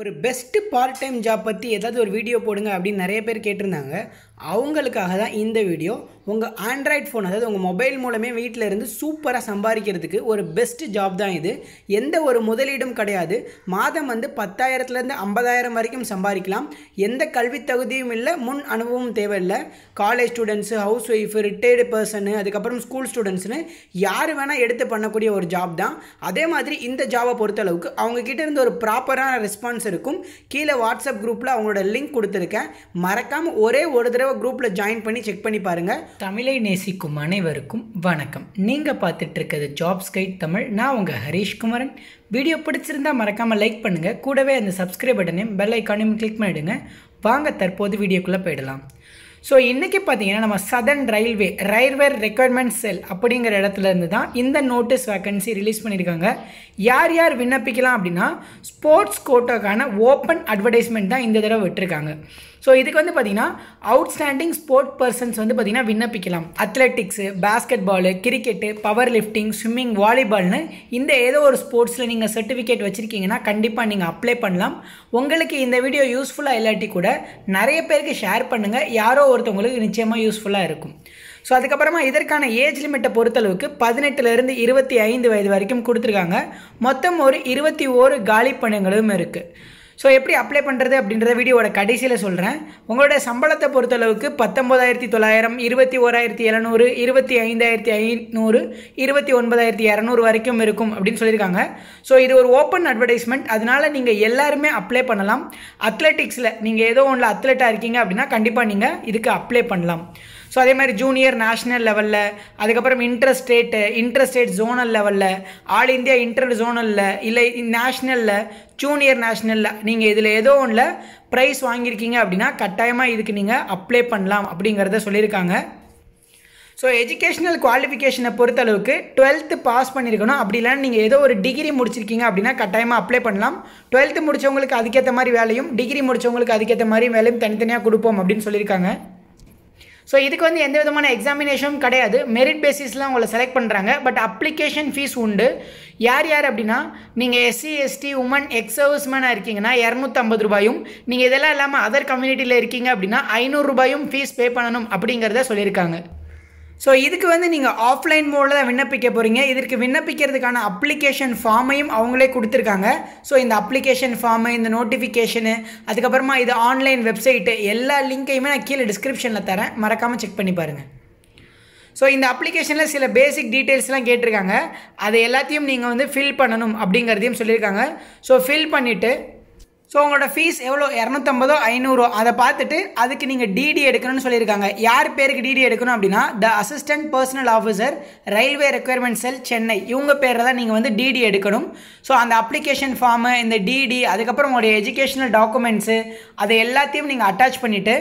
ஒரு best part time job பற்றி ஏதாவது ஒரு வீடியோ போடுங்க அப்படின்னு நிறைய பேர் கேட்டிருந்தாங்க அவங்களுக்காக தான் இந்த வீடியோ உங்கள் ஆண்ட்ராய்ட் ஃபோன் அதாவது உங்கள் மொபைல் மூலமே வீட்டில் இருந்து சூப்பராக சம்பாதிக்கிறதுக்கு ஒரு பெஸ்ட்டு ஜாப் தான் இது எந்த ஒரு முதலீடும் கிடையாது மாதம் வந்து பத்தாயிரத்துலேருந்து ஐம்பதாயிரம் வரைக்கும் சம்பாதிக்கலாம் எந்த கல்வி தகுதியும் இல்லை முன் அனுபவம் தேவையில்லை college students house wife retired person அதுக்கப்புறம் ஸ்கூல் ஸ்டூடெண்ட்ஸ்னு யார் வேணால் எடுத்து பண்ணக்கூடிய ஒரு ஜாப் தான் அதே மாதிரி இந்த ஜாபை பொறுத்தளவுக்கு அவங்கக்கிட்ட இருந்து ஒரு ப்ராப்பரான ரெஸ்பான்ஸ் இருக்கும் கீழே வாட்ஸ்அப் குரூப்பில் அவங்களோட லிங்க் கொடுத்துருக்கேன் மறக்காமல் ஒரே ஒரு தடவை தடவை குரூப்பில் ஜாயின் பண்ணி செக் பண்ணி பாருங்கள் தமிழை நேசிக்கும் அனைவருக்கும் வணக்கம் நீங்கள் பார்த்துட்டு இருக்கிறது ஜாப்ஸ் கைட் தமிழ் நான் உங்கள் ஹரீஷ் குமரன் வீடியோ பிடிச்சிருந்தா மறக்காமல் லைக் பண்ணுங்கள் கூடவே அந்த சப்ஸ்கிரைப் பட்டனையும் பெல் ஐக்கானையும் கிளிக் பண்ணிவிடுங்க வாங்க தற்போது வீடியோக்குள்ளே போயிடலாம் ஸோ இன்றைக்கி பார்த்தீங்கன்னா நம்ம southern railway railway requirement cell அப்படிங்கிற இடத்துல இருந்து தான் இந்த நோட்டீஸ் வேக்கன்சி ரிலீஸ் பண்ணியிருக்காங்க யார் யார் விண்ணப்பிக்கலாம் அப்படின்னா ஸ்போர்ட்ஸ் கோட்டோக்கான ஓப்பன் அட்வர்டைஸ்மெண்ட் தான் இந்த தடவை விட்டுருக்காங்க ஸோ இதுக்கு வந்து பார்த்திங்கன்னா அவுட்ஸ்டாண்டிங் ஸ்போர்ட் பர்சன்ஸ் வந்து பார்த்திங்கன்னா விண்ணப்பிக்கலாம் athletics basketball cricket power lifting swimming வாலிபால்னு இந்த ஏதோ ஒரு ஸ்போர்ட்ஸில் நீங்கள் சர்டிஃபிகேட் வச்சுருக்கீங்கன்னா கண்டிப்பாக நீங்கள் அப்ளை பண்ணலாம் உங்களுக்கு இந்த வீடியோ யூஸ்ஃபுல்லாக இல்லாட்டி கூட நிறைய பேருக்கு ஷேர் பண்ணுங்கள் யாரோ ஒருத்தவங்களுக்கு நிச்சயமாக யூஸ்ஃபுல்லாக இருக்கும் ஸோ அதுக்கப்புறமா இதற்கான ஏஜ் லிமிட்டை பொறுத்தளவுக்கு பதினெட்டுலேருந்து இருபத்தி ஐந்து வயது வரைக்கும் கொடுத்துருக்காங்க மொத்தம் ஒரு இருபத்தி ஓரு காலி இருக்குது ஸோ எப்படி அப்ளை பண்ணுறது அப்படின்றத வீடியோட கடைசியில் சொல்கிறேன் உங்களோட சம்பளத்தை பொறுத்தளவுக்கு பத்தொம்பதாயிரத்தி தொள்ளாயிரம் இருபத்தி ஓராயிரத்தி எழுநூறு இருபத்தி ஐந்தாயிரத்தி ஐநூறு இருபத்தி ஒன்பதாயிரத்தி இரநூறு வரைக்கும் இருக்கும் அப்படின்னு சொல்லியிருக்காங்க ஸோ இது ஒரு ஓப்பன் அட்வர்டைஸ்மெண்ட் அதனால் நீங்கள் எல்லாருமே அப்ளை பண்ணலாம் அத்லெட்டிக்ஸில் நீங்கள் ஏதோ ஒன்றில் அத்லெட்டாக இருக்கீங்க அப்படின்னா கண்டிப்பாக நீங்கள் இதுக்கு அப்ளை பண்ணலாம் ஸோ அதே மாதிரி ஜூனியர் நேஷ்னல் லெவலில் அதுக்கப்புறம் inter state inter state zonal லெவலில் ஆல் இந்தியா இன்டர் ஜோனலில் இல்லை நேஷ்னலில் ஜூனியர் நேஷ்னலில் நீங்கள் இதில் ஏதோ ஒன்றில் ப்ரைஸ் வாங்கியிருக்கீங்க அப்படின்னா கட்டாயமாக இதுக்கு நீங்கள் அப்ளை பண்ணலாம் அப்படிங்கிறத சொல்லியிருக்காங்க ஸோ எஜுகேஷ்னல் குவாலிஃபிகேஷனை பொறுத்தளவுக்கு டுவெல்த்து பாஸ் பண்ணியிருக்கணும் அப்படி இல்லைன்னு நீங்கள் ஏதோ ஒரு டிகிரி முடிச்சிருக்கீங்க அப்படின்னா கட்டாயமாக அப்ளை பண்ணலாம் டுவெல்த்து முடித்தவங்களுக்கு அதுக்கேற்ற மாதிரி வேலையும் டிகிரி முடித்தவங்களுக்கு அதுக்கேற்ற மாதிரி வேலையும் தனித்தனியாக கொடுப்போம் அப்படின்னு சொல்லியிருக்காங்க ஸோ இதுக்கு வந்து எந்த விதமான எக்ஸாமினேஷனும் கிடையாது மெரிட் பேசிஸில் உங்களை செலக்ட் பண்ணுறாங்க பட் அப்ளிகேஷன் ஃபீஸ் உண்டு யார் யார் அப்படின்னா நீங்கள் எஸ்சி எஸ்டி உமன் எக்ஸ் மேனாக இருக்கீங்கன்னா இரநூத்தம்பது ரூபாயும் நீங்கள் இதெல்லாம் இல்லாமல் அதர் கம்யூனிட்டியில் இருக்கீங்க அப்படின்னா ஐநூறுரூபாயும் ஃபீஸ் பே பண்ணணும் அப்படிங்கிறத சொல்லியிருக்காங்க ஸோ இதுக்கு வந்து நீங்கள் ஆஃப்லைன் மோடில் தான் விண்ணப்பிக்க போகிறீங்க இதற்கு விண்ணப்பிக்கிறதுக்கான அப்ளிகேஷன் ஃபார்மையும் அவங்களே கொடுத்துருக்காங்க ஸோ இந்த அப்ளிகேஷன் ஃபார்மு இந்த நோட்டிஃபிகேஷனு அதுக்கப்புறமா இது ஆன்லைன் வெப்சைட்டு எல்லா லிங்க்கையுமே நான் கீழே டிஸ்கிரிப்ஷனில் தரேன் மறக்காமல் செக் பண்ணி பாருங்கள் ஸோ இந்த அப்ளிகேஷனில் சில பேசிக் டீட்டெயில்ஸ்லாம் கேட்டிருக்காங்க அது எல்லாத்தையும் நீங்கள் வந்து ஃபில் பண்ணணும் அப்படிங்கிறதையும் சொல்லியிருக்காங்க ஸோ ஃபில் பண்ணிவிட்டு ஸோ உங்களோட ஃபீஸ் எவ்வளோ இரநூத்தம்பதோ ஐநூறோ அதை பார்த்துட்டு அதுக்கு நீங்கள் டிடி எடுக்கணும்னு சொல்லியிருக்காங்க யார் பேருக்கு டிடி எடுக்கணும் அப்படின்னா the assistant personnel officer railway requirement cell Chennai இவங்க பேரில் தான் நீங்கள் வந்து டிடி எடுக்கணும் ஸோ அந்த அப்ளிகேஷன் ஃபார்மு இந்த டிடி அதுக்கப்புறம் உங்களுடைய எஜுகேஷனல் டாக்குமெண்ட்ஸு அதை எல்லாத்தையும் நீங்கள் அட்டாச் பண்ணிவிட்டு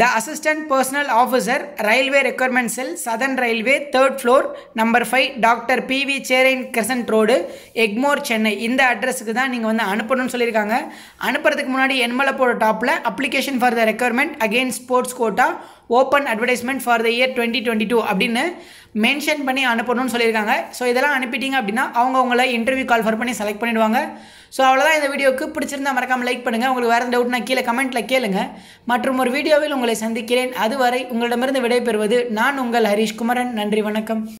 the assistant personnel officer railway requirement cell southern railway third floor number five doctor PV Cheran crescent road Egmore Chennai இந்த அட்ரஸுக்கு தான் நீங்கள் வந்து அனுப்பணும்னு சொல்லியிருக்காங்க அனுப்புறதுக்கு முன்னாடி போகிற டாப்பில் application for the requirement again sports quota open advertisement for the year twenty twenty two அப்படின்னு மென்ஷன் பண்ணி அனுப்பணும்னு சொல்லியிருக்காங்க ஸோ இதெல்லாம் அனுப்பிட்டீங்க அப்படின்னா அவங்க உங்களை இன்டர்வியூ கால்ஃபர் பண்ணி செலக்ட் பண்ணிடுவாங்க ஸோ அவ்வளோதான் இந்த வீடியோக்கு பிடிச்சிருந்தா மறக்காமல் லைக் பண்ணுங்கள் உங்களுக்கு வேறு டவுட்னா கீழே கமெண்ட்டில் கேளுங்க மற்றும் ஒரு வீடியோவில் உங்களை சந்திக்கிறேன் அதுவரை உங்களிடமிருந்து விடைபெறுவது நான் உங்கள் ஹரீஷ் குமரன் நன்றி வணக்கம்